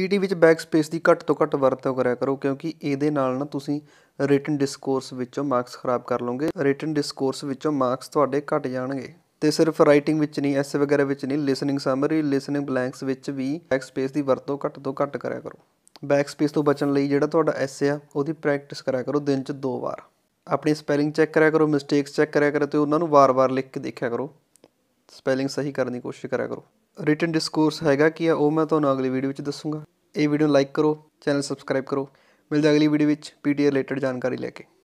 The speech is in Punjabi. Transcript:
ਪੀਟੀ ਵਿੱਚ ਬੈਕਸਪੇਸ ਦੀ ਘੱਟ ਤੋਂ ਘੱਟ ਵਰਤੋਂ ਕਰਿਆ ਕਰੋ ਕਿਉਂਕਿ ਇਹਦੇ ਨਾਲ ਨਾ ਤੁਸੀਂ ਰਿਟਨ ਡਿਸਕੋਰਸ ਵਿੱਚੋਂ ਮਾਰਕਸ ਖਰਾਬ ਕਰ ਲਓਗੇ ਰਿਟਨ ਡਿਸਕੋਰਸ ਵਿੱਚੋਂ ਮਾਰਕਸ ਤੁਹਾਡੇ ਘਟ ਜਾਣਗੇ ਤੇ ਸਿਰਫ ਰਾਈਟਿੰਗ ਵਿੱਚ ਨਹੀਂ ਐਸੇ ਵਗੈਰਾ ਵਿੱਚ ਨਹੀਂ ਲਿਸਨਿੰਗ ਸਮਰੀ ਲਿਸਨਿੰਗ ਬਲੈਂਕਸ ਵਿੱਚ ਵੀ ਬੈਕਸਪੇਸ ਦੀ ਵਰਤੋਂ ਘੱਟ ਤੋਂ ਘੱਟ ਕਰਿਆ ਕਰੋ ਬੈਕਸਪੇਸ ਤੋਂ ਬਚਣ ਲਈ ਜਿਹੜਾ ਤੁਹਾਡਾ ਐਸੇ ਆ ਉਹਦੀ ਪ੍ਰੈਕਟਿਸ ਕਰਿਆ ਕਰੋ ਦਿਨ 'ਚ ਦੋ ਵਾਰ ਆਪਣੀ ਸਪੈਲਿੰਗ ਚੈੱਕ ਕਰਿਆ ਕਰੋ ਮਿਸਟੇਕਸ ਚੈੱਕ ਕਰਿਆ ਕਰੋ ਤੇ ਉਹਨਾਂ ਨੂੰ ਵਾਰ-ਵਾਰ ਲਿਖ ਕੇ ਦੇਖਿਆ ਕਰੋ ਸਪੈਲਿੰਗ ਸਹੀ ਕਰਨ ਦੀ ਕੋਸ਼ਿਸ਼ ਕਰਿਆ ਕਰੋ ਰਿਟਨ ਡਿਸਕੋਰਸ ਹੈਗਾ ਕੀ ਆ ਉਹ ਮੈਂ ਤੁਹਾਨੂੰ ਅਗਲੀ ਵੀਡੀਓ ਵਿੱਚ ਦੱਸੂਗਾ ਇਹ ਵੀਡੀਓ ਲਾਈਕ ਕਰੋ ਚੈਨਲ ਸਬਸਕ੍ਰਾਈਬ ਕਰੋ ਮਿਲਦੇ ਅਗਲੀ ਵੀਡੀਓ ਵਿੱਚ ਪੀਟੀਆਰ ਰਿਲੇਟਡ ਜਾਣਕਾਰੀ ਲੈ ਕੇ